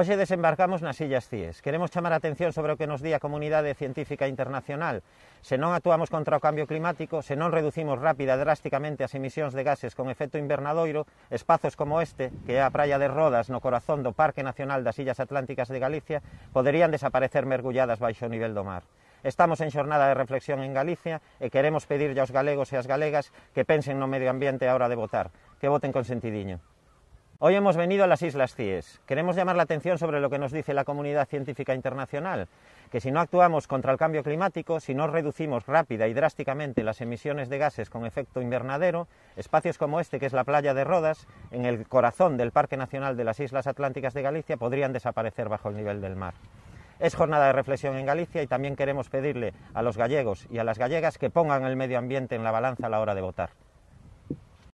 Hoxe desembarcamos nas Illas Cíes. Queremos chamar a atención sobre o que nos di a comunidade científica internacional. Se non actuamos contra o cambio climático, se non reducimos rápida e drásticamente as emisións de gases con efecto invernadoiro, espazos como este, que é a praia de Rodas no corazón do Parque Nacional das Illas Atlánticas de Galicia, poderían desaparecer mergulladas baixo o nivel do mar. Estamos en xornada de reflexión en Galicia e queremos pedirlle aos galegos e as galegas que pensen no medio ambiente a hora de votar, que voten con sentidiño. Hoy hemos venido a las Islas CIES. Queremos llamar la atención sobre lo que nos dice la comunidad científica internacional, que si no actuamos contra el cambio climático, si no reducimos rápida y drásticamente las emisiones de gases con efecto invernadero, espacios como este, que es la playa de Rodas, en el corazón del Parque Nacional de las Islas Atlánticas de Galicia, podrían desaparecer bajo el nivel del mar. Es jornada de reflexión en Galicia y también queremos pedirle a los gallegos y a las gallegas que pongan el medio ambiente en la balanza a la hora de votar.